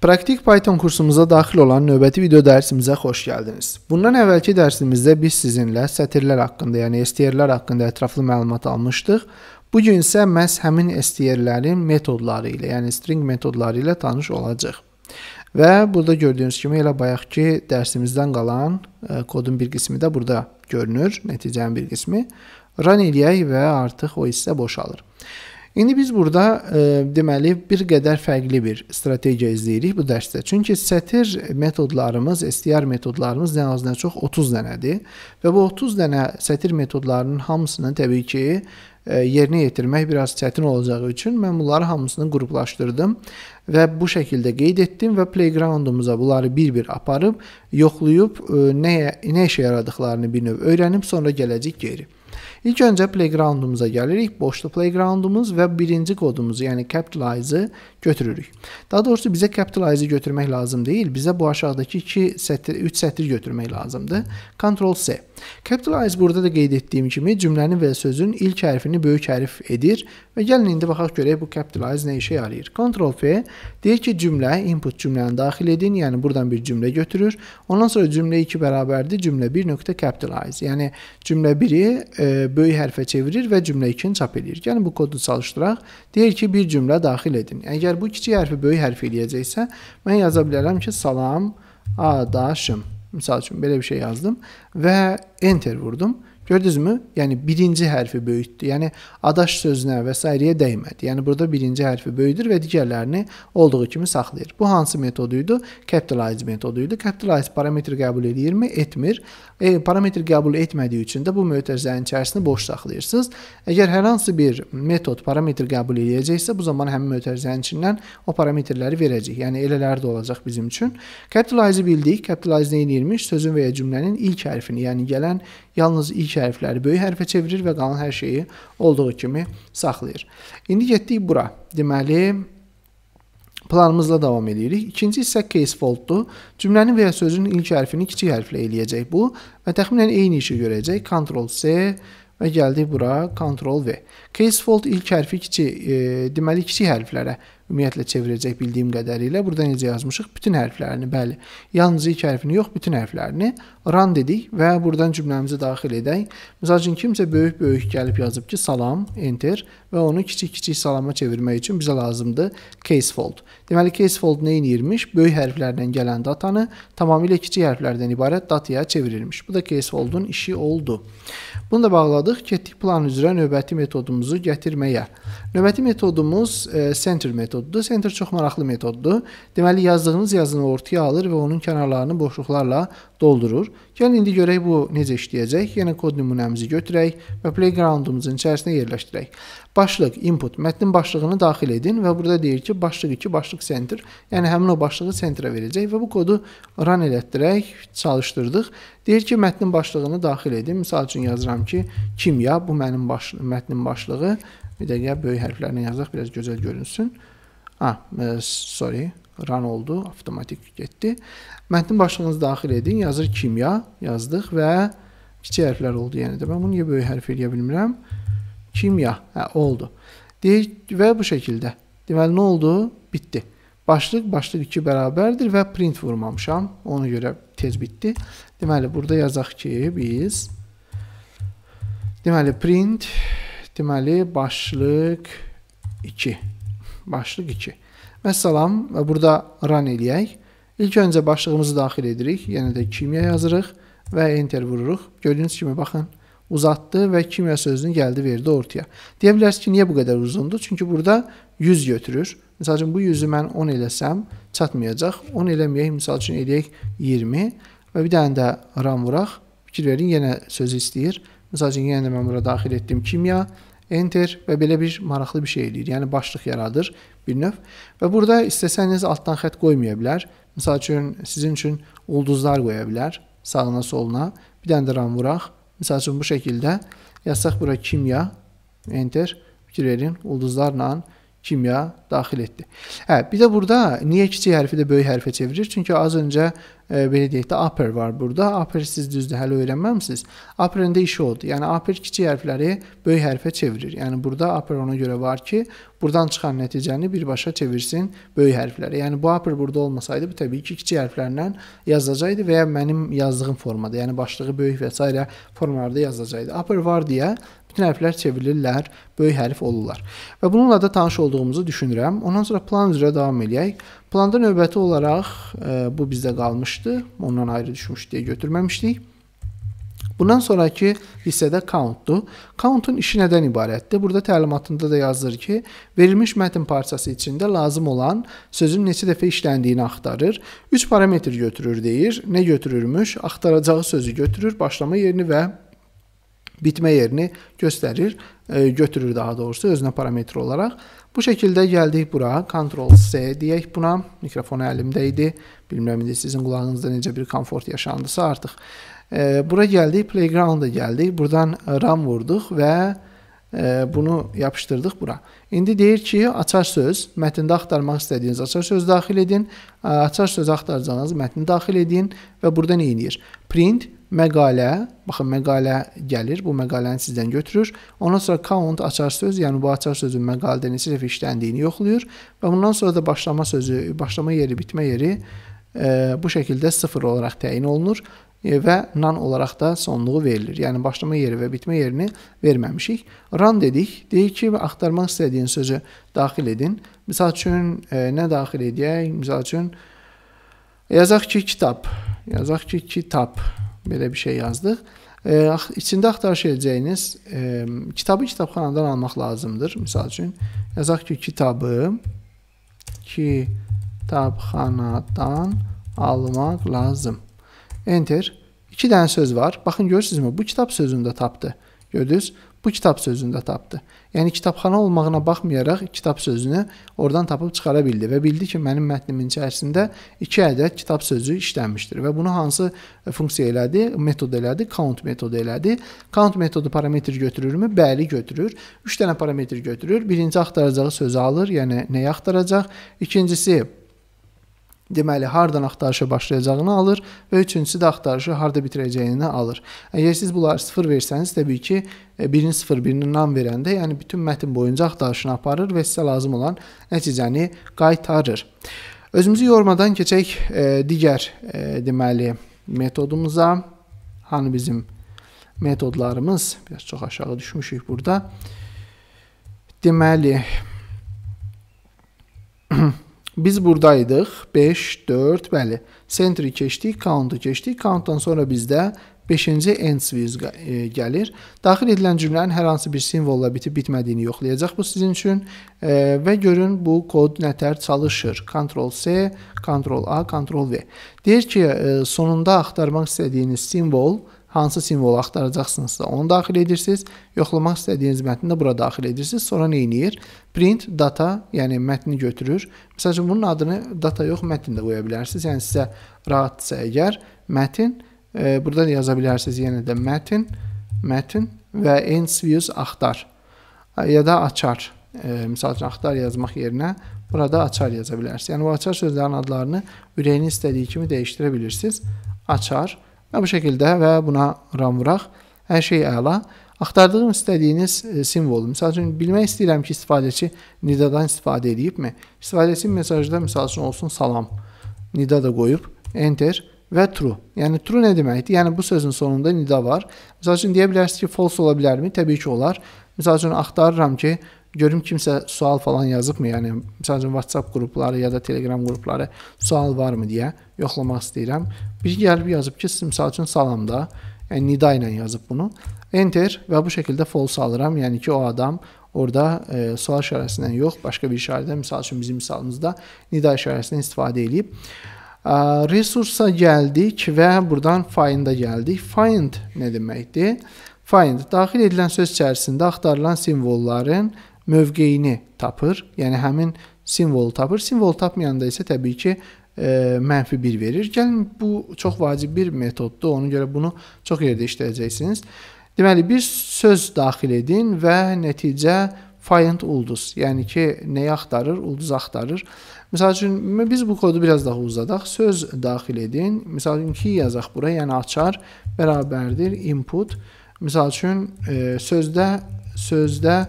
Praktik Python kursumuza daxil olan növbəti video dərsimizə xoş gəldiniz. Bundan əvvəlki dərsimizdə biz sizinlə sətirlər haqqında, yəni STR-lər haqqında ətraflı məlumat almışdıq. Bu gün isə məhz həmin STR-lərin metodları ilə, yəni string metodları ilə tanış olacağıq. Və burada gördüyünüz kimi elə bayaqki dərsimizdən qalan ə, e, kodun bir qismi də burada görünür, nəticənin bir qismi. Run eləyək və artıq o hissə boşalır. İndi biz burada e, deməli bir qədər fərqli bir strategiya izləyirik bu dərsdə. Çünki sətir metodlarımız, STR metodlarımız ən azından çox 30 dənədir və bu 30 dənə sətir metodlarının hamısını təbii ki, e, yerinə yetirmək biraz çətin olacağı üçün mən bunları hamısını qruplaşdırdım və bu şəkildə qeyd etdim və playgroundumuza bunları bir-bir aparıb, yoxlayıb, e, nəyə, nə işə yaradıqlarını bir növ öyrənib sonra gələcək geri. İlk öncə playgroundumuza gəlirik, boşlu playgroundumuz və birinci kodumuzu, yəni capitalize-ı götürürük. Daha doğrusu bizə capitalize-ı götürmək lazım deyil, bizə bu aşağıdakı 2 sətir, 3 sətir götürmək lazımdır. Ctrl C. Capitalize burada da qeyd etdiyim kimi cümlənin və sözün ilk hərfini böyük hərf edir və gəlin indi baxaq görək bu capitalize nə işə yarayır. Ctrl P deyir ki, cümlə input cümləni daxil edin, yəni buradan bir cümlə götürür. Ondan sonra cümlə 2 bərabərdir, cümlə 1 nöqtə capitalize. Yəni cümlə 1-i e, böyük hərfə çevirir və cümlə 2-ni çap eləyir. Gəlin yəni, bu kodu çalışdıraq. Deyir ki, bir cümlə daxil edin. Əgər bu kiçik hərfi böyük hərf eləyəcəksə, mən yaza bilərəm ki, salam adaşım. Məsəl üçün belə bir şey yazdım və enter vurdum. Gördünüzmü? Yəni birinci hərfi böyütdü. Yəni adaş sözünə və sairəyə dəymədi. Yəni burada birinci hərfi böyüdür və digərlərini olduğu kimi saxlayır. Bu hansı metodu idi? Capitalize metodu idi. Capitalize parametri qəbul eləyirmi? Etmir e, parametr qəbul etmədiyi üçün də bu mötərizənin içərisini boş saxlayırsınız. Əgər hər hansı bir metod parametr qəbul edəcəksə, bu zaman həmin mötərizənin içindən o parametrləri verəcək. Yəni elələri də olacaq bizim üçün. Capitalize-ı bildik. Capitalize nə edirmiş? Sözün və ya cümlənin ilk hərfini, yəni gələn yalnız ilk hərfləri böyük hərfə çevirir və qalan hər şeyi olduğu kimi saxlayır. İndi getdik bura. Deməli, planımızla davam edirik. İkinci isə case folddur. Cümlənin və ya sözün ilk hərfini kiçik hərflə eləyəcək bu və təxminən eyni işi görəcək. Ctrl C və gəldik bura Ctrl V. Case fold ilk hərfi kiçik, e, deməli kiçik hərflərə ümumiyyətlə çevirəcək bildiyim qədərilə burada necə yazmışıq? Bütün hərflərini, bəli. Yalnız ilk hərfini yox, bütün hərflərini ran dedik və buradan cümləmizi daxil edək. Məsəl üçün kimsə böyük-böyük gəlib yazıb ki, salam, enter və onu kiçik-kiçik salama çevirmək üçün bizə lazımdır case fold. Deməli case fold nə edirmiş? Böyük hərflərlə gələn datanı tamamilə kiçik hərflərdən ibarət dataya çevirilmiş. Bu da case foldun işi oldu. Bunu da bağladıq. Getdik plan üzrə növbəti metodumuzu gətirməyə. Növbəti metodumuz e, center metodu metoddur. Center çox maraqlı metoddur. Deməli, yazdığınız yazını ortaya alır və onun kənarlarını boşluqlarla doldurur. Gəlin indi görək bu necə işləyəcək. Yenə kod nümunəmizi götürək və playgroundumuzun içərisinə yerləşdirək. Başlıq input mətnin başlığını daxil edin və burada deyir ki, başlıq 2, başlıq center. Yəni həmin o başlığı centerə verəcək və bu kodu run elətdirək, çalışdırdıq. Deyir ki, mətnin başlığını daxil edin. Məsəl üçün yazıram ki, kimya bu mənim baş mətnin başlığı. Bir dəqiqə böyük hərflərlə yazaq, biraz gözəl görünsün. Ha, e, sorry, run oldu, avtomatik getdi. Mətnin başlığınızı daxil edin, yazır kimya, yazdıq və kiçik hərflər oldu yəni də. Mən bunu niyə böyük hərf eləyə bilmirəm? Kimya, hə, oldu. Deyək və bu şəkildə. Deməli, nə oldu? Bitdi. Başlıq, başlıq 2 bərabərdir və print vurmamışam. Ona görə tez bitdi. Deməli, burada yazaq ki, biz deməli print deməli başlıq 2 Başlıq 2. Məsələn, burada run eləyək. İlk öncə başlığımızı daxil edirik. Yenə də kimya yazırıq və enter vururuq. Gördüyünüz kimi baxın, uzatdı və kimya sözünü gəldi verdi ortaya. Deyə bilərsiniz ki, niyə bu qədər uzundur? Çünki burada 100 götürür. Məsəl üçün bu 100-ü mən 10 eləsəm çatmayacaq. 10 eləməyək, məsəl üçün eləyək 20 və bir dənə də ram vuraq. Fikir verin, yenə sözü istəyir. Məsəl üçün yenə də mən bura daxil etdim kimya enter və belə bir maraqlı bir şey eləyir. Yəni başlıq yaradır bir növ və burada istəsəniz altdan xətt qoymaya bilər. Məsəl üçün sizin üçün ulduzlar qoya bilər sağına, soluna. Bir dənə də ram vuraq. Məsəl üçün bu şəkildə yazsaq bura kimya enter fikir verin ulduzlarla kimya daxil etdi. Hə, bir də burada niyə kiçik hərfi də böyük hərfə çevirir? Çünki az öncə e, belə deyək də upper var burada. Upper siz düzdür hələ öyrənməmisiniz. Upperin də işi oldu. Yəni upper kiçik hərfləri böyük hərfə çevirir. Yəni burada upper ona görə var ki, buradan çıxan nəticəni birbaşa çevirsin böyük hərflərə. Yəni bu upper burada olmasaydı bu təbii ki kiçik hərflərlə yazılacaqdı və ya mənim yazdığım formada, yəni başlığı böyük və s. formalarda yazılacaqdı. Upper var deyə Bütün hərflər çevrilirlər, böyük hərf olurlar. Və bununla da tanış olduğumuzu düşünürəm. Ondan sonra plan üzrə davam eləyək. Planda növbəti olaraq e, bu bizdə qalmışdı. Ondan ayrı düşmüş deyə götürməmişdik. Bundan sonrakı hissədə countdur. Countun işi nədən ibarətdir? Burada təlimatında da yazılır ki, verilmiş mətn parçası içində lazım olan sözün neçə dəfə işləndiyini axtarır. 3 parametr götürür deyir. Nə götürürmüş? Axtaracağı sözü götürür, başlama yerini və bitmə yerini göstərir, e, götürür daha doğrusu özünə parametr olaraq. Bu şəkildə gəldik bura, Ctrl C deyək buna, mikrofon əlimdə idi, bilmirəm indi sizin qulağınızda necə bir komfort yaşandısa artıq. E, bura gəldik, Playground-a gəldik, buradan RAM vurduq və e, bunu yapışdırdıq bura. İndi deyir ki, açar söz, mətndə axtarmaq istədiyiniz açar söz daxil edin, açar söz axtaracağınız mətni daxil edin və burada nə edir? Print məqalə, baxın məqalə gəlir, bu məqaləni sizdən götürür. Ondan sonra count açarsöz, yəni bu açarsözün məqalədə neçə dəfə işləndiyini yoxlayır və bundan sonra da başlama sözü, başlama yeri, bitmə yeri e, bu şəkildə 0 olaraq təyin olunur e, və nan olaraq da sonluğu verilir. Yəni başlama yeri və bitmə yerini verməmişik. Run dedik. Deyir ki, axtarmaq istədiyin sözü daxil edin. Məsəl üçün e, nə daxil edək? Məsəl üçün yazaq ki, kitab. Yazaq ki, kitab belə bir şey yazdıq. E, içində axtarış edəcəyiniz e, kitabı kitabxanadan almaq lazımdır. Məsəl üçün yazaq ki, kitabı kitabxanadan almaq lazım. Enter. 2 dənə söz var. Baxın görürsünüzmü? Bu kitab sözünü də tapdı. Gördünüz? bu kitab sözündə tapdı. Yəni kitabxana olmağına baxmayaraq kitab sözünü oradan tapıb çıxara bildi və bildi ki, mənim mətnimin içərisində 2 ədəd kitab sözü işlənmişdir və bunu hansı funksiya elədi? Metod elədi, count metodu elədi. Count metodu parametr götürürmü? Bəli, götürür. 3 dənə parametr götürür. Birinci axtaracağı sözü alır, yəni nəyi axtaracaq? İkincisi Deməli, hardan axtarışa başlayacağını alır və üçüncüsü də axtarışı harda bitirəcəyini alır. Əgər siz bunları 0 versəniz, təbii ki, e, birini 0, birini nam verəndə, yəni bütün mətn boyunca axtarışını aparır və sizə lazım olan nəticəni qaytarır. Özümüzü yormadan keçək e, digər e, deməli metodumuza. Hani bizim metodlarımız biraz çox aşağı düşmüşük burada. Deməli Biz buradaydıq. 5, 4, bəli. Sentry keçdik, countu keçdik. Countdan sonra bizdə 5-ci end switch e, gəlir. Daxil edilən cümlənin hər hansı bir simvolla bitib bitmədiyini yoxlayacaq bu sizin üçün e, və görün bu kod nətər çalışır. Ctrl C, Ctrl A, Ctrl V. Deyir ki, e, sonunda axtarmaq istədiyiniz simvol hansı simvolu axtaracaqsınızsa onu daxil edirsiniz. Yoxlamaq istədiyiniz mətni də bura daxil edirsiniz. Sonra nə edir? Print data, yəni mətni götürür. Məsəl üçün bunun adını data yox, mətn də qoya bilərsiniz. Yəni sizə rahatsa əgər mətn e, burada da yaza bilərsiniz. Yenə də mətn, mətn və ends views axtar ya da açar. E, misal üçün axtar yazmaq yerinə burada açar yaza bilərsiniz. Yəni bu açar sözlərinin adlarını ürəyiniz istədiyi kimi dəyişdirə bilirsiniz. Açar Və bu şəkildə və buna ram vuraq. Hər şey əla. Axtardığım istədiyiniz e, simvolu, məsəl üçün bilmək istəyirəm ki, istifadəçi nidadan istifadə edibmi? İstifadəçi mesajda məsəl üçün olsun salam, nida da qoyub, enter və true. Yəni true nə deməkdir? Yəni bu sözün sonunda nida var. Məsəl üçün deyə bilərsiniz ki, false ola bilərmi? Təbii ki, olar. Məsəl üçün axtarıram ki, görüm kimsə sual falan yazıbmı, yəni məsələn WhatsApp qrupları ya da Telegram qrupları sual varmı deyə yoxlamaq istəyirəm. Bir gəlib yazıb ki, siz məsəl üçün salamda, yəni nida ilə yazıb bunu. Enter və bu şəkildə false alıram, yəni ki, o adam orada e, sual işarəsindən yox, başqa bir işarədən, məsəl üçün bizim misalımızda nida işarəsindən istifadə edib. E, resursa gəldik və burdan find-a gəldik. Find nə deməkdir? Find daxil edilən söz içərisində axtarılan simvolların mövqeyini tapır, yəni həmin simvolu tapır. Simvol tapmayanda isə təbii ki, ə, e, mənfi 1 verir. Gəlin bu çox vacib bir metoddur. Ona görə bunu çox yerdə işləyəcəksiniz. Deməli, bir söz daxil edin və nəticə find ulduz, yəni ki, nəyi axtarır? Ulduz axtarır. Məsəl üçün biz bu kodu biraz daha uzadaq. Söz daxil edin. Məsəl üçün key yazaq bura, yəni açar bərabərdir input. Məsəl üçün ə, e, sözdə sözdə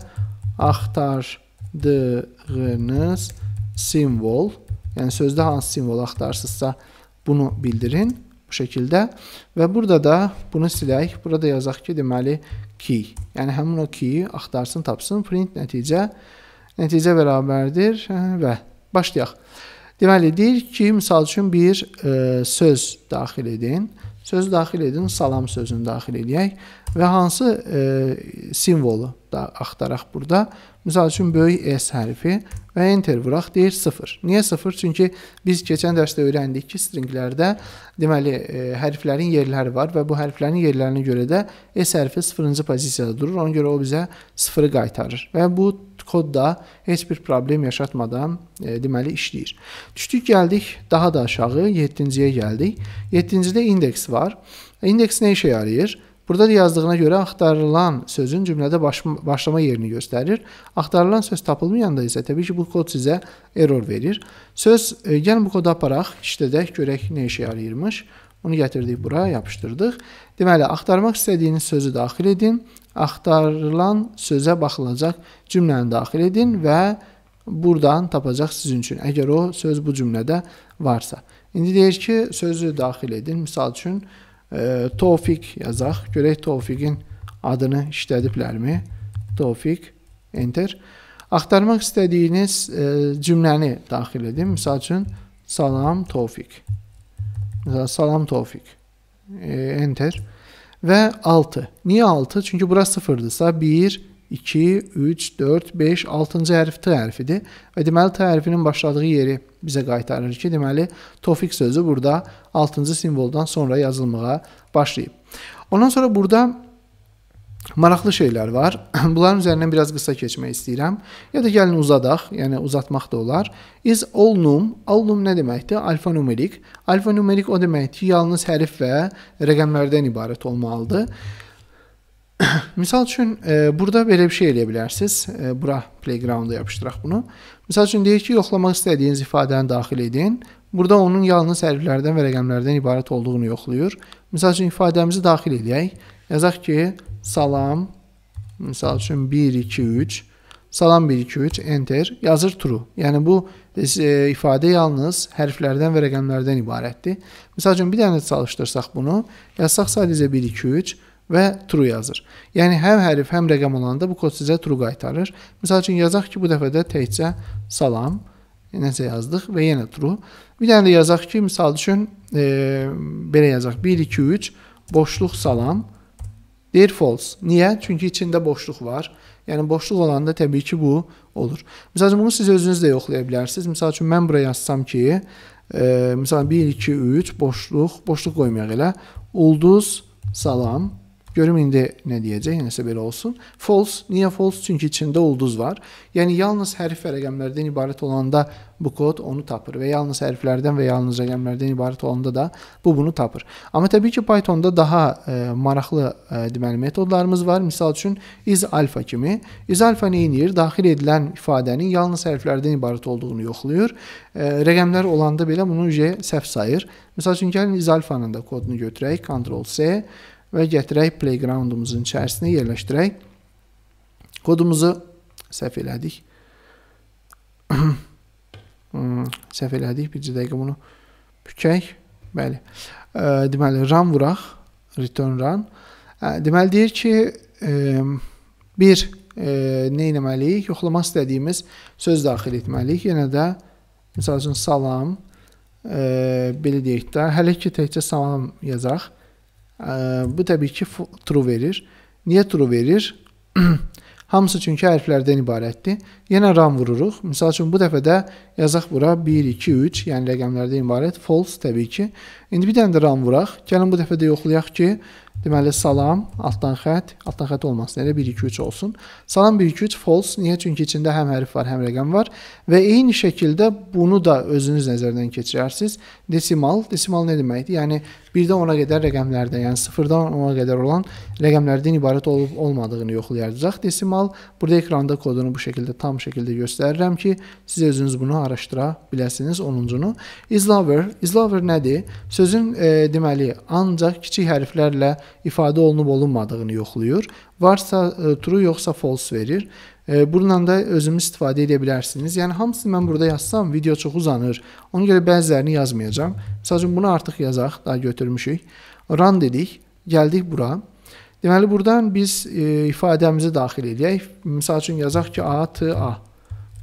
axtardığınız simvol, yəni sözdə hansı simvolu axtarsınızsa bunu bildirin bu şəkildə və burada da bunu silək, burada yazaq ki, deməli key, yəni həmin o keyi axtarsın, tapsın, print nəticə, nəticə bərabərdir hə, və başlayaq. Deməli, deyir ki, misal üçün bir ə, e, söz daxil edin. Sözü daxil edin, salam sözünü daxil eləyək və hansı e, simvolu da axtaraq burada. Məsəl üçün, böyük S hərfi və enter vuraq, deyir 0. Niyə 0? Çünki biz keçən dərsdə öyrəndik ki, stringlərdə deməli, e, hərflərin yerləri var və bu hərflərin yerlərinə görə də S hərfi 0-cı pozisiyada durur. Ona görə o bizə 0-ı qaytarır və bu kodda heç bir problem yaşatmadan e, deməli işləyir. Düşdük gəldik daha da aşağı 7-ciyə gəldik. 7-cidə indeks var. İndeks nə işə yarayır? Burada da yazdığına görə axtarılan sözün cümlədə baş, başlama yerini göstərir. Axtarılan söz tapılmayanda isə təbii ki, bu kod sizə error verir. Söz e, gəlin bu kodu aparaq, işlədək, görək nə işə yarayırmış. Bunu gətirdik bura, yapışdırdıq. Deməli, axtarmaq istədiyiniz sözü daxil edin. Axtarılan sözə baxılacaq cümləni daxil edin və buradan tapacaq sizin üçün. Əgər o söz bu cümlədə varsa. İndi deyir ki, sözü daxil edin. Məsəl üçün e, Tofiq yazaq. Görək Tofiqin adını işlədiblərmi? Tofiq enter. Axtarmaq istədiyiniz e, cümləni daxil edin. Məsəl üçün salam Tofiq. Məsələn, salam Tofiq. E, enter. Və 6. Niyə 6? Çünki bura 0-dırsa 1 2, 3, 4, 5, 6-cı hərf T hərfidir və deməli T hərfinin başladığı yeri bizə qaytarır ki, deməli Tofiq sözü burada 6-cı simvoldan sonra yazılmağa başlayıb. Ondan sonra burada maraqlı şeylər var. Bunların üzərindən biraz qısa keçmək istəyirəm. Ya da gəlin uzadaq, yəni uzatmaq da olar. Is all num, all num nə deməkdir? Alfanumerik. Alfanumerik o deməkdir ki, yalnız hərf və rəqəmlərdən ibarət olmalıdır. Misal üçün e, burada belə bir şey eləyə bilərsiniz. E, bura playgrounda yapışdıraq bunu. Misal üçün deyir ki, yoxlamaq istədiyiniz ifadəni daxil edin. Burada onun yalnız hərflərdən və rəqəmlərdən ibarət olduğunu yoxlayır. Misal üçün ifadəmizi daxil edək. Yazaq ki, salam misal üçün 1 2 3 salam 1 2 3 enter yazır true. Yəni bu e, ifadə yalnız hərflərdən və rəqəmlərdən ibarətdir. Məsəl üçün bir dənə çalışdırsaq bunu, yazsaq sadəcə 1 2 3 və true yazır. Yəni həm hərf, həm rəqəm olanda bu kod sizə true qaytarır. Məsəl üçün yazaq ki, bu dəfə də təkcə salam nəsə yazdıq və yenə true. Bir dənə də yazaq ki, məsəl üçün e, belə yazaq 1 2 3 boşluq salam Deyir false. Niyə? Çünki içində boşluq var. Yəni boşluq olanda təbii ki, bu olur. Məsələn, bunu siz özünüz də yoxlaya bilərsiniz. Məsəl üçün mən bura yazsam ki, e, məsələn 1 2 3 boşluq, boşluq qoymayaq elə. Ulduz, salam. Görüm indi nə deyəcək, nəsə belə olsun. False, niyə false? Çünki içində ulduz var. Yəni yalnız hərf və rəqəmlərdən ibarət olanda bu kod onu tapır və yalnız hərflərdən və yalnız rəqəmlərdən ibarət olanda da bu bunu tapır. Amma təbii ki, Pythonda daha ə, e, maraqlı ə, e, deməli metodlarımız var. Məsəl üçün is alpha kimi. Is alpha nə edir? Daxil edilən ifadənin yalnız hərflərdən ibarət olduğunu yoxlayır. Ə, e, rəqəmlər olanda belə bunu j səhv sayır. Məsəl üçün gəlin is alfanın da kodunu götürək. Ctrl C və gətirək playgroundumuzun içərisinə yerləşdirək. Kodumuzu səhv elədik. Hmm, səhv elədik. Bircə dəqiqə bunu bükək. Bəli. E, deməli, run vuraq. Return run. E, deməli, deyir ki, e, bir e, nə etməliyik? Yoxlamaq istədiyimiz söz daxil etməliyik. Yenə də məsəl üçün salam, e, belə deyək də, hələ ki təkcə salam yazaq bu təbii ki, true verir. Niyə true verir? Hamısı çünki hərflərdən ibarətdir. Yenə ram vururuq. Məsəl üçün bu dəfə də yazaq bura 1, 2, 3, yəni rəqəmlərdən ibarət false təbii ki. İndi bir dənə də ram vuraq. Gəlin bu dəfə də yoxlayaq ki, Deməli salam, altdan xətt, altdan xətt olmasın. Elə 1 2 3 olsun. Salam 1 2 3 false. Niyə? Çünki içində həm hərf var, həm rəqəm var və eyni şəkildə bunu da özünüz nəzərdən keçirərsiniz. Desimal, desimal nə deməkdir? Yəni 1-dən 10-a qədər rəqəmlərdə, yəni 0-dan 10-a qədər olan rəqəmlərdən ibarət olub olmadığını yoxlayacağıq. Desimal burada ekranda kodunu bu şəkildə tam şəkildə göstərirəm ki, siz özünüz bunu araşdıra biləsiniz 10-cunu. Is lover, is lover nədir? Sözün e, deməli ancaq kiçik hərflərlə ifadə olunub-olunmadığını yoxlayır. Varsa e, true, yoxsa false verir. E, Bununla da özümüz istifadə edə bilərsiniz. Yəni hamısını mən burada yazsam video çox uzanır. Ona görə bəzilərini yazmayacağam. Məsəl üçün bunu artıq yazaq, daha götürmüşük. Run dedik, gəldik bura. Deməli buradan biz e, ifadəmizi daxil edək. Məsəl üçün yazaq ki, A, T, A.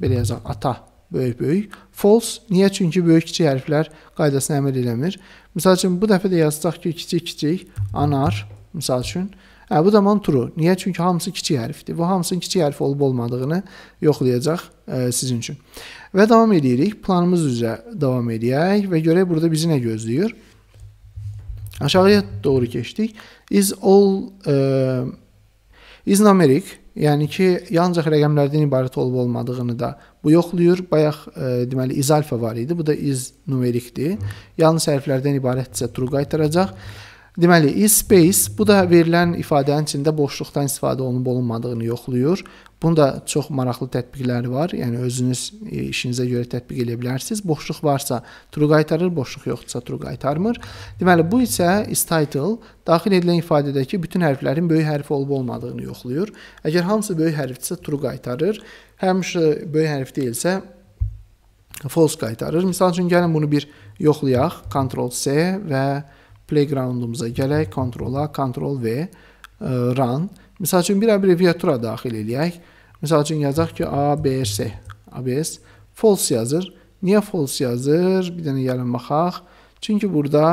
Belə yazaq, ata böyük-böyük. False, niyə? Çünki böyük kiçik hərflər qaydasına əməl eləmir. Məsəl üçün bu dəfə də yazsaq ki, kiçik-kiçik anar, məsəl üçün. Hə, bu zaman true. Niyə? Çünki hamısı kiçik hərfdir. Bu hamısının kiçik hərf olub olmadığını yoxlayacaq ə, e, sizin üçün. Və davam edirik. Planımız üzrə davam edək və görək burada bizi nə gözləyir. Aşağıya doğru keçdik. Is all ə, e, is numeric Yəni ki, yalnız rəqəmlərdən ibarət olub-olmadığını da bu yoxlayır. Bayaq e, deməli iz alfa var idi. Bu da iz numerikdir. Yalnız hərflərdən ibarətdirsə true qaytaracaq. Deməli, is space bu da verilən ifadənin içində boşluqdan istifadə olunub olunmadığını yoxlayır. Bunda çox maraqlı tətbiqləri var. Yəni özünüz e, işinizə görə tətbiq edə bilərsiniz. Boşluq varsa true qaytarır, boşluq yoxdursa true qaytarmır. Deməli, bu isə is title daxil edilən ifadədəki bütün hərflərin böyük hərf olub olmadığını yoxlayır. Əgər hamısı böyük hərfdirsə true qaytarır. Həmişə böyük hərf deyilsə false qaytarır. Məsəl üçün gəlin bunu bir yoxlayaq. Ctrl C və playgroundumuza gələk, kontrola, kontrol V, e, run. Məsəl üçün bir abbreviatura daxil eləyək. Məsəl üçün yazaq ki, ABS, ABS false yazır. Niyə false yazır? Bir dənə gəlin baxaq. Çünki burada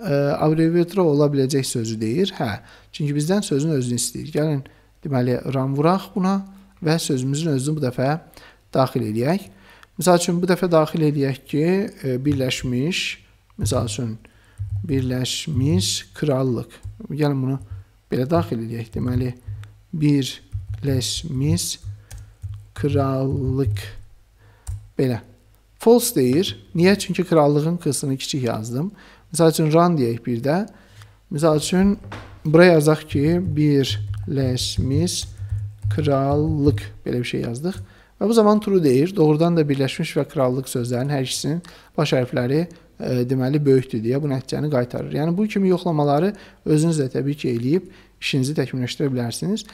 e, abbreviatura ola biləcək sözü deyir. Hə, çünki bizdən sözün özünü istəyir. Gəlin, deməli, run vuraq buna və sözümüzün özünü bu dəfə daxil eləyək. Məsəl üçün, bu dəfə daxil eləyək ki, e, birləşmiş, məsəl üçün, e, Birləşmiş Krallıq. Gəlin bunu belə daxil edək. Deməli, Birləşmiş Krallıq. Belə. False deyir. Niyə? Çünki krallığın qısını kiçik yazdım. Məsəl üçün, run deyək bir də. Məsəl üçün, buraya yazaq ki, Birləşmiş Krallıq. Belə bir şey yazdıq. Və bu zaman true deyir. Doğrudan da Birləşmiş və Krallıq sözlərinin hər ikisinin baş hərfləri deməli böyükdür deyə bu nəticəni qaytarır. Yəni bu kimi yoxlamaları özünüz də təbii ki eləyib işinizi təkmilləşdirə bilərsiniz.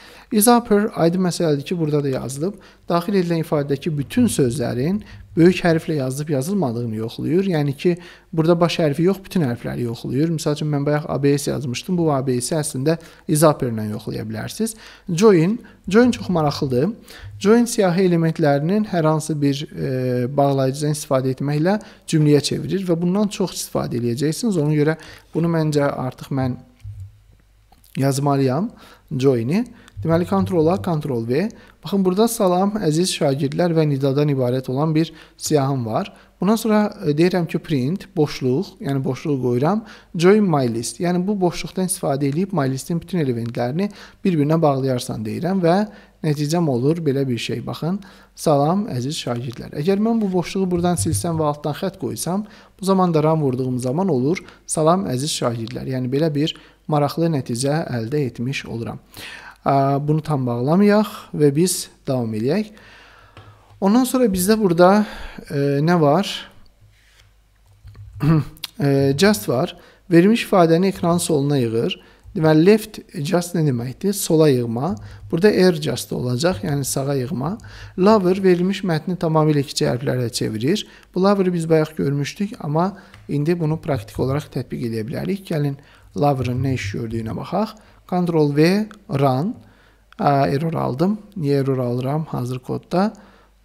Is upper aydın məsələdir ki, burada da yazılıb. Daxil edilən ifadədəki bütün sözlərin böyük hərflə yazılıb yazılmadığını yoxlayır. Yəni ki, burada baş hərfi yox, bütün hərfləri yoxlayır. Məsəl üçün mən bayaq ABS yazmışdım. Bu ABS əslində is upper ilə yoxlaya bilərsiniz. Join, join çox maraqlıdır. Join siyahı elementlərinin hər hansı bir e, bağlayıcıdan istifadə etməklə cümləyə çevirir və bundan çox istifadə edəcəksiniz. Ona görə bunu məncə artıq mən yazmalıyam join-i. Deməli, Ctrl-A, Ctrl-V. Baxın, burada salam, əziz şagirdlər və nidadan ibarət olan bir siyahım var. Bundan sonra e, deyirəm ki, print, boşluq, yəni boşluğu qoyuram. Join my list, yəni bu boşluqdan istifadə edib my listin bütün elementlərini bir-birinə bağlayarsan deyirəm və nəticəm olur belə bir şey. Baxın, salam, əziz şagirdlər. Əgər mən bu boşluğu buradan silsəm və altdan xətt qoysam, bu zaman da ram vurduğum zaman olur, salam, əziz şagirdlər. Yəni belə bir maraqlı nəticə əldə etmiş oluram. Bunu tam bağlamayaq və biz davam eləyək. Ondan sonra bizdə burada e, nə var? e, just var. Verilmiş ifadəni ekran soluna yığır. Deməli left just nə deməkdir? Sola yığma. Burada air just olacaq, yəni sağa yığma. Lover verilmiş mətni tamamilə kiçik hərflərlə çevirir. Bu lover biz bayaq görmüşdük, amma indi bunu praktik olaraq tətbiq edə bilərik. Gəlin Lover'ın nə iş gördüyünə baxaq. Ctrl V, Run, A, error aldım. Niyə error alıram hazır kodda?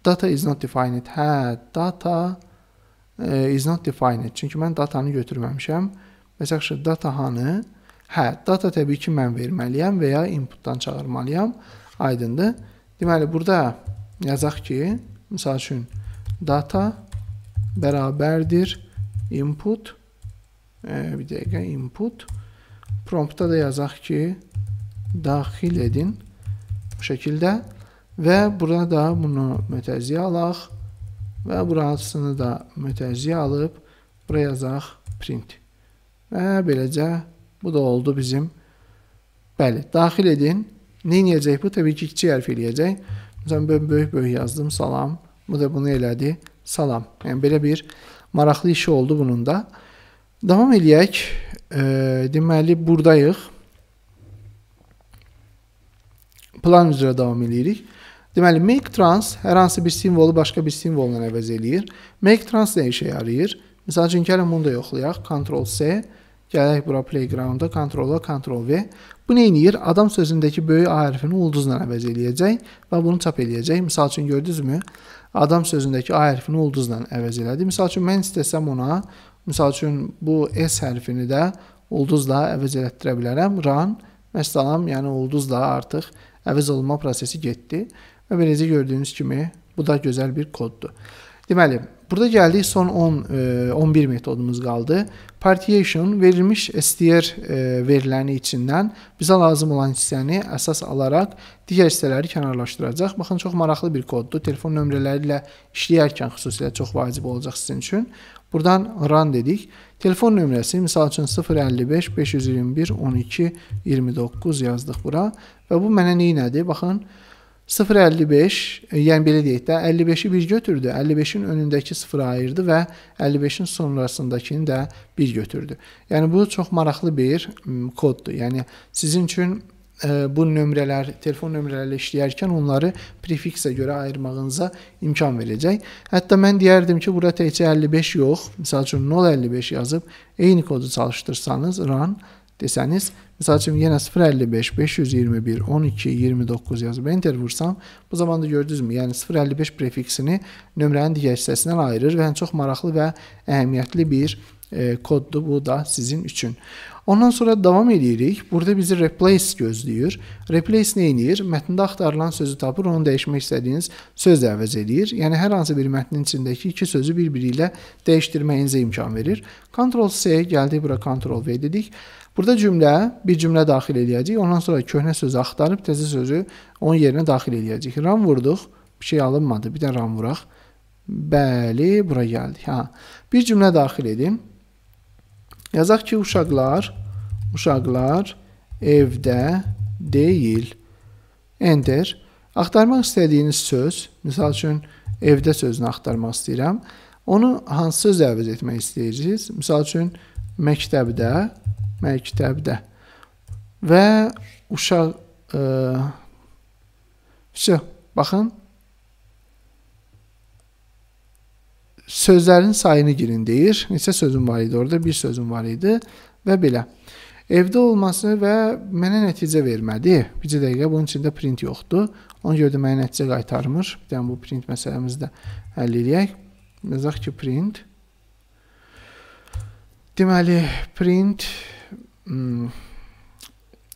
Data is not defined. Hə, data e, is not defined. Çünki mən datanı götürməmişəm. Bəs yaxşı, data hanı? Hə, data təbii ki, mən verməliyəm və ya inputdan çağırmalıyam. Aydındır. Deməli, burada yazaq ki, misal üçün, data bərabərdir input, e, bir dəqiqə, input, input, promptda da yazaq ki, daxil edin bu şəkildə və bura da bunu mötəziyə alaq və burasını da mötəziyə alıb bura yazaq print və beləcə bu da oldu bizim bəli, daxil edin neynəyəcək bu? Təbii ki, kiçik hərf eləyəcək məsələn, ben böyük-böyük yazdım salam bu da bunu elədi salam yəni belə bir maraqlı işi oldu bunun da davam eləyək E, deməli buradayıq. Plan üzrə davam eləyirik. Deməli make trans hər hansı bir simvolu başqa bir simvolla əvəz eləyir. Make trans nə işə yarayır? Məsəl üçün gəlin bunu da yoxlayaq. Ctrl C, gələk bura playground-a, Ctrl A, Ctrl V. Bu nə edir? Adam sözündəki böyük A hərfini ulduzla əvəz eləyəcək və bunu çap eləyəcək. Məsəl üçün gördünüzmü? Adam sözündəki A hərfini ulduzla əvəz elədi. Məsəl üçün mən istəsəm ona Məsəl üçün bu S hərfini də ulduzla əvəz elətdirə bilərəm. Run, məsələn, yəni ulduzla artıq əvəz olunma prosesi getdi. Və beləcə gördüyünüz kimi bu da gözəl bir koddur. Deməli, burada gəldik son 10 11 e, metodumuz qaldı. Partition verilmiş STR e, veriləni içindən bizə lazım olan hissəni əsas alaraq digər hissələri kənarlaşdıracaq. Baxın çox maraqlı bir koddur. Telefon nömrələri ilə işləyərkən xüsusilə çox vacib olacaq sizin üçün. Buradan RAN dedik. Telefon nömrəsi misal üçün 055 521 12 29 yazdıq bura və bu mənə nə elədi? Baxın 055, e, yəni belə deyək də 55-i bir götürdü. 5-in önündəki 0 ayırdı və 55-in sonrasındakini də bir götürdü. Yəni bu çox maraqlı bir koddur. Yəni sizin üçün bu nömrələr, telefon nömrələri ilə işləyərkən onları prefiksə görə ayırmağınıza imkan verəcək. Hətta mən deyərdim ki, burada təkcə 55 yox, məsəl üçün 055 yazıb eyni kodu çalışdırsanız run desəniz, məsəl üçün yenə 055 521 12 29 yazıb enter vursam, bu zaman da gördünüzmü? Yəni 055 prefiksini nömrənin digər hissəsindən ayırır və ən çox maraqlı və əhəmiyyətli bir e, koddur bu da sizin üçün. Ondan sonra davam eləyirik. Burada bizi replace gözləyir. Replace nə eləyir? Mətndə axtarılan sözü tapır, onu dəyişmək istədiyiniz sözlə əvəz eləyir. Yəni hər hansı bir mətnin içindəki iki sözü bir-biri ilə dəyişdirməyinizə imkan verir. Ctrl C-yə gəldik, bura Ctrl V dedik. Burada cümlə, bir cümlə daxil eləyəcəyik. Ondan sonra köhnə sözü axtarıb təzə sözü onun yerinə daxil eləyəcəyik. RAM vurduq, bir şey alınmadı. Bir də RAM vuraq. Bəli, bura gəldik. Hə. Bir cümlə daxil edim. Yazaq ki, uşaqlar, uşaqlar evdə deyil. Enter. Axtarmaq istədiyiniz söz, misal üçün evdə sözünü axtarmaq istəyirəm. Onu hansı sözlə əvəz etmək istəyirsiniz? Misal üçün məktəbdə, məktəbdə. Və uşaq, e, Vəsə, baxın, sözlərin sayını girin deyir. Neçə sözüm var idi orada? Bir sözüm var idi və belə. Evdə olması və mənə nəticə vermədi. Bir dəqiqə bunun içində print yoxdur. Ona görə də mənə nəticə qaytarmır. Bir dənə bu print məsələmizi də həll eləyək. Yazaq ki, print. Deməli, print hmm,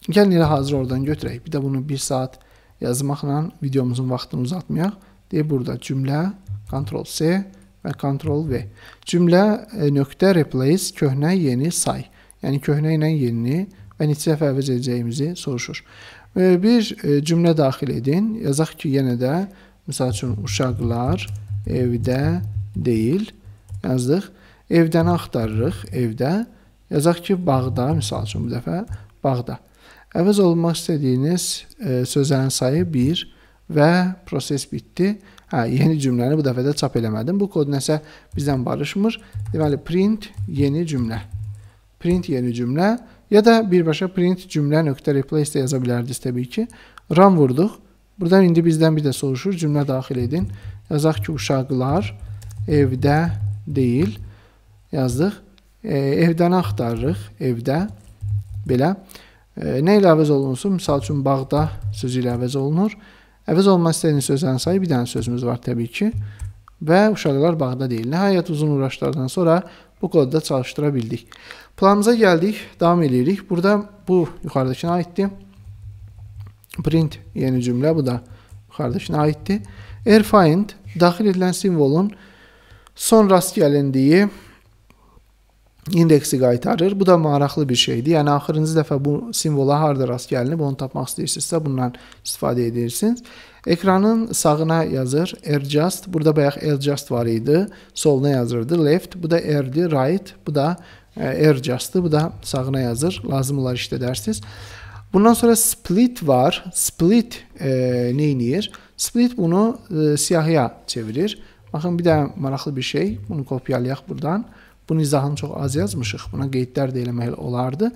gəlin elə hazır oradan götürək. Bir də bunu 1 saat yazmaqla videomuzun vaxtını uzatmayaq. Deyə burada cümlə, Ctrl C, və Ctrl V. Cümlə e, nöqtə replace köhnə yeni say. Yəni köhnə ilə yenini və neçə dəfə əvəz edəcəyimizi soruşur. E, bir e, cümlə daxil edin. Yazaq ki, yenə də məsəl üçün uşaqlar evdə deyil. Yazdıq. Evdəni axtarırıq, evdə. Yazaq ki, bağda, məsəl üçün bu dəfə bağda. Əvəz olunmaq istədiyiniz sözlərin sayı 1 və proses bitdi. Hə, yeni cümləni bu dəfə də çap eləmədim. Bu kod nəsə bizdən barışmır. Deməli print yeni cümlə. Print yeni cümlə ya da birbaşa print cümlə nöqtə replace də yaza bilərdiniz təbii ki. Ram vurduq. Buradan indi bizdən bir də soruşur cümlə daxil edin. Yazaq ki, uşaqlar evdə deyil. Yazdıq. E, evdən axtarırıq, evdə belə. E, nə ilə əvəz olunsun? Məsəl üçün bağda sözü ilə əvəz olunur. E, Əvəz olunmaz istədiyiniz sözlərin sayı bir dənə sözümüz var təbii ki. Və uşaqlar bağda deyil. Nəhayət uzun uğraşlardan sonra bu kodda çalışdıra bildik. Planımıza gəldik, davam edirik. Burada bu yuxarıdakına aiddir. Print yeni cümlə bu da yuxarıdakına aiddir. Airfind daxil edilən simvolun son rast gəlindiyi indeksi qaytarır. Bu da maraqlı bir şeydir. Yəni axırıncı dəfə bu simvola harda rast gəlinib, onu tapmaq istəyirsinizsə bundan istifadə edirsiniz. Ekranın sağına yazır adjust. Burada bayaq adjust var idi. Soluna yazırdı left. Bu da erdi, right. Bu da e, adjust'ı. Bu da sağına yazır. Lazım olar işlədərsiniz. Bundan sonra split var. Split e, nə eləyir? Split bunu e, siyahıya çevirir. Baxın bir də maraqlı bir şey. Bunu kopyalayaq buradan. Bunun izahını çox az yazmışıq. Buna qeydlər də eləmək olardı.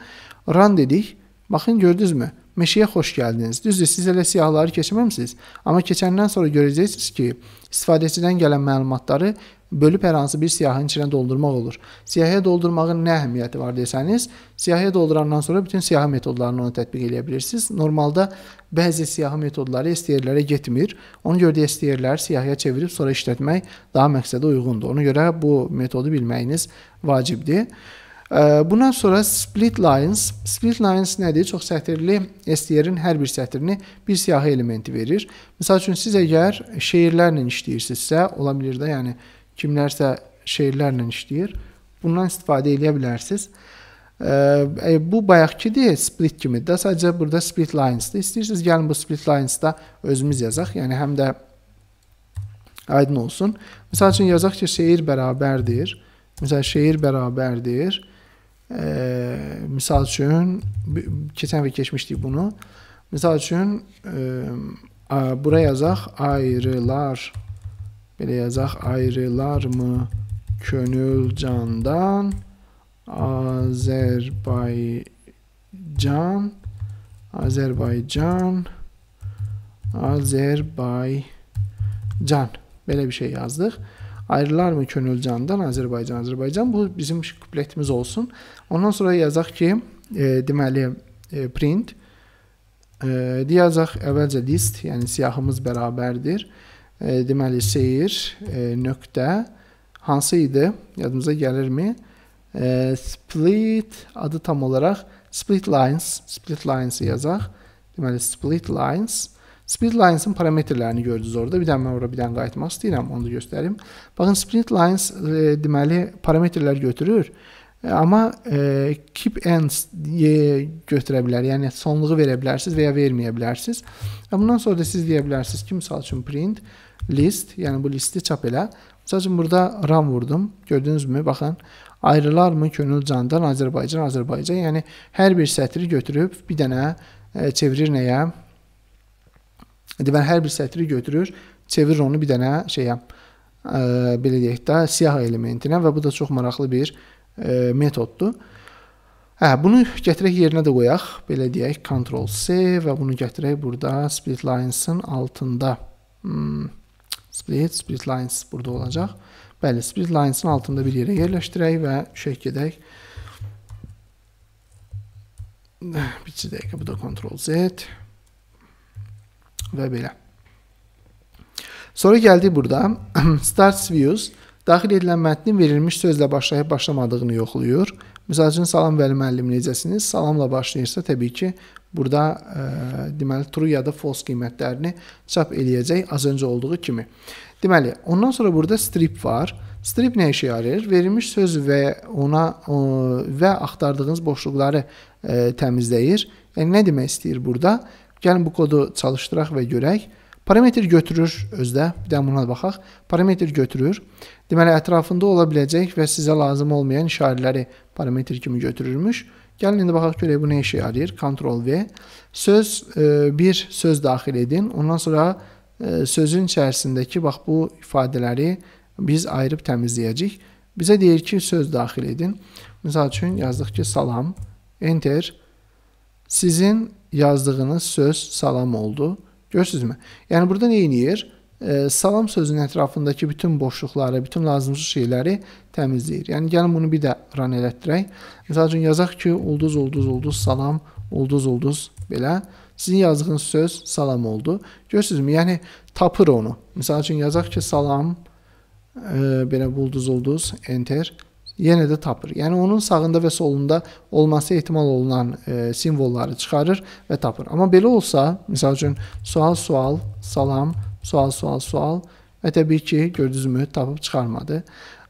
Run dedik. Baxın gördünüzmü? Meşəyə xoş gəldiniz. Düzdür, siz elə siyahıları keçməmisiniz, amma keçəndən sonra görəcəksiniz ki, istifadəçidən gələn məlumatları bölüb hər hansı bir siyahının içinə doldurmaq olur. Siyahıya doldurmağın nə əhəmiyyəti var desəniz, siyahıya doldurandan sonra bütün siyahı metodlarını ona tətbiq edə bilirsiniz. Normalda bəzi siyahı metodları STR-lərə getmir. Ona görə də STR-ləri siyahıya çevirib sonra işlətmək daha məqsədə uyğundur. Ona görə bu metodu bilməyiniz vacibdir. Bundan sonra split lines, split lines nədir? Çox sətirli STR-in hər bir sətrini bir siyahı elementi verir. Məsəl üçün siz əgər şeirlərlə işləyirsinizsə, ola bilər də, yəni kimlərsə şeirlərlə işləyir. Bundan istifadə edə bilərsiniz. E, bu bayaqkidir, split kimi. Də sadəcə burada split lines-dir. İstəyirsiniz gəlin bu split lines-da özümüz yazaq. Yəni həm də aydın olsun. Məsəl üçün yazaq ki, şeir bərabərdir. Məsəl şeir bərabərdir. E, misal üçün keçən və keçmişdik bunu. Misal üçün e, bura yazaq ayrılar Belə yazaq, ayrılarmı könül candan Azərbaycan Azərbaycan Azərbaycan belə bir şey yazdıq. Ayrılarmı könül candan Azərbaycan Azərbaycan bu bizim kupletimiz olsun. Ondan sonra yazaq ki, e, deməli e, print e, deyəcək əvvəlcə list, yəni siyahımız bərabərdir. E, deməli seyir e, nöqtə hansı idi? Yadımıza gəlirmi? Split adı tam olaraq split lines, split lines yazaq. Deməli split lines Split Lines-ın parametrlərini gördünüz orada. Bir dənə mən ora bir dənə qayıtmaq istəyirəm, onu da göstərim. Baxın Split Lines e, deməli parametrlər götürür. E, E, Amma e, keep ends götürə bilər. Yəni sonluğu verə bilərsiniz və ya verməyə bilərsiniz. E, bundan sonra da siz deyə bilərsiniz ki, məsəl üçün print list, yəni bu listi çap elə. Məsəl üçün burada ram vurdum. Gördünüzmü? Baxın. Ayrılarmı könül candan Azərbaycan, Azərbaycan. Yəni hər bir sətri götürüb bir dənə e, çevirir nəyə? Deməli hər bir sətri götürür, çevirir onu bir dənə şeyə, e, belə deyək də, siyah elementinə və bu da çox maraqlı bir e, e, metoddur. Hə, bunu gətirək yerinə də qoyaq. Belə deyək, Ctrl C və bunu gətirək burada split lines-ın altında. Hmm, split, split lines burada olacaq. Bəli, split lines-ın altında bir yerə yerləşdirək və düşək gedək. Bir dəqiqə, bu da Ctrl Z və belə. Sonra gəldik burada Start Views. Daxil edilən mətnin verilmiş sözlə başlayıb başlamadığını yoxlayır. Məsəl üçün salam Vəli müəllim necəsiniz? Salamla başlayırsa təbii ki, burada ə, e, deməli true ya da false qiymətlərini çap eləyəcək az öncə olduğu kimi. Deməli, ondan sonra burada strip var. Strip nə işə yarayır? Verilmiş söz və ona ə, və axtardığınız boşluqları ə, e, təmizləyir. Yəni nə demək istəyir burada? Gəlin bu kodu çalışdıraq və görək. Parametr götürür özdə. Bir də buna baxaq. Parametr götürür. Deməli ətrafında ola biləcək və sizə lazım olmayan işarələri parametr kimi götürürmüş. Gəlin indi baxaq görək bu nə işə yarayır. Ctrl V. Söz e, bir söz daxil edin. Ondan sonra e, sözün içərisindəki bax bu ifadələri biz ayırıb təmizləyəcəyik. Bizə deyir ki, söz daxil edin. Məsəl üçün yazdıq ki, salam, enter. Sizin yazdığınız söz salam oldu. Görürsünüzmü? Yəni burada nə eləyir? E, salam sözünün ətrafındakı bütün boşluqları, bütün lazımsız şeyləri təmizləyir. Yəni gəlin bunu bir də ran elətdirək. Məsəl üçün yazaq ki, ulduz ulduz ulduz salam, ulduz ulduz belə sizin yazdığınız söz salam oldu. Görürsünüzmü? Yəni tapır onu. Məsəl üçün yazaq ki, salam e, belə ulduz ulduz enter yenə də tapır. Yəni onun sağında və solunda olması ehtimal olunan e, simvolları çıxarır və tapır. Amma belə olsa, məsəl üçün sual, sual, salam, sual, sual, sual və təbii ki, gördünüzmü, tapıb çıxarmadı.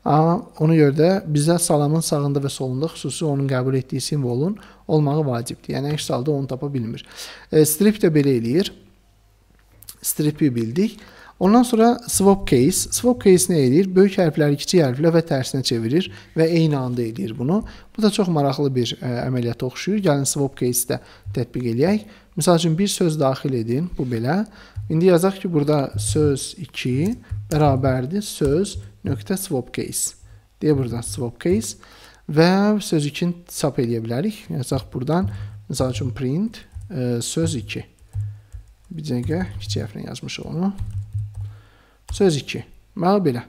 Amma ona görə də bizə salamın sağında və solunda xüsusi onun qəbul etdiyi simvolun olmağı vacibdir. Yəni əks halda onu tapa bilmir. E, strip də belə eləyir. Stripi bildik. Ondan sonra swap case. Swap case nə eləyir? Böyük hərfləri kiçik hərflə və tərsinə çevirir və eyni anda eləyir bunu. Bu da çox maraqlı bir ə, e, əməliyyata oxşuyur. Gəlin swap case də tətbiq eləyək. Məsəl üçün bir söz daxil edin, bu belə. İndi yazaq ki, burada söz 2 bərabərdir söz nöqtə swap case. Deyə burada swap case və söz 2-ni çap eləyə bilərik. Yazaq burdan, məsəl üçün print ə, e, söz 2. Bir dəqiqə kiçik hərflə yazmışıq onu. Söz 2. Məna belə.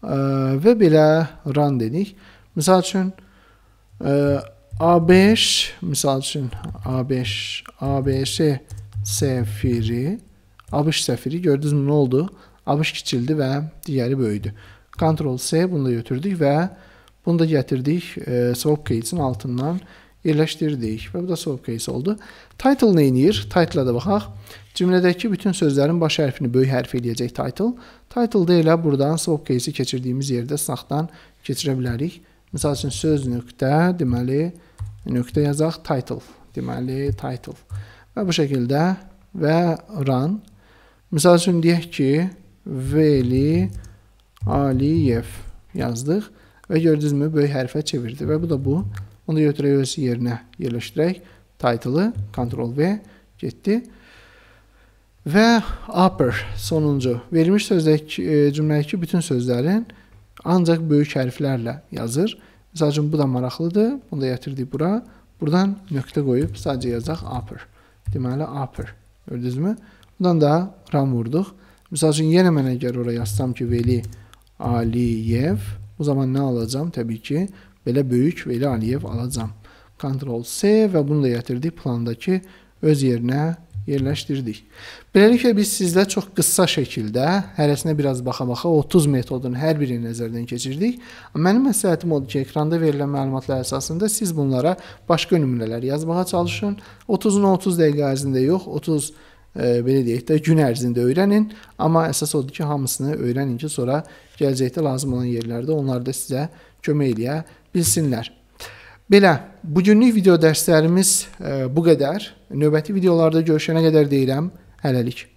Ə, və belə run dedik. Məsəl üçün ə, e, A5, məsəl üçün A5, A5 səfiri, ABŞ səfiri gördünüzmü nə oldu? ABŞ kiçildi və digəri böyüdü. Ctrl C bunu da götürdük və bunu da gətirdik e, swap case-in altından yerləşdirdik və bu da soğuk case oldu. Title nə edir? Title-a da baxaq. Cümlədəki bütün sözlərin baş hərfini böyük hərf eləyəcək title. Title da elə buradan soğuk case-i keçirdiyimiz yerdə sınaqdan keçirə bilərik. Məsəl üçün söz nöqtə, deməli nöqtə yazaq title, deməli title. Və bu şəkildə və run. Məsəl üçün deyək ki, Veli Aliyev yazdıq və gördünüzmü böyük hərfə çevirdi və bu da bu Onu da götürək öz yerinə yerləşdirək. Title-ı Ctrl V getdi. Və upper sonuncu verilmiş sözdəki e, cümlədəki bütün sözlərin ancaq böyük hərflərlə yazır. Məsəl üçün bu da maraqlıdır. Bunu da gətirdik bura. Buradan nöqtə qoyub sadəcə yazacaq upper. Deməli upper. Gördünüzmü? Bundan da ram vurduq. Məsəl üçün yenə mən əgər ora yazsam ki, Veli Aliyev, o zaman nə alacağam? Təbii ki, Belə böyük Veli Aliyev alacam. Ctrl C və bunu da yətirdik plandakı öz yerinə yerləşdirdik. Beləliklə biz sizlə çox qısa şəkildə hərəsinə biraz baxa-baxa 30 metodun hər birini nəzərdən keçirdik. Mənim məsləhətim odur ki, ekranda verilən məlumatlar əsasında siz bunlara başqa nümunələr yazmağa çalışın. 30-un 30 dəqiqə ərzində yox, 30 e, belə deyək də gün ərzində öyrənin, amma əsas odur ki, hamısını öyrənin ki, sonra gələcəkdə lazım olan yerlərdə onlar da sizə kömək eləyə bilsinlər. Belə, bugünlük video dərslərimiz e, bu qədər. Növbəti videolarda görüşənə qədər deyirəm, hələlik.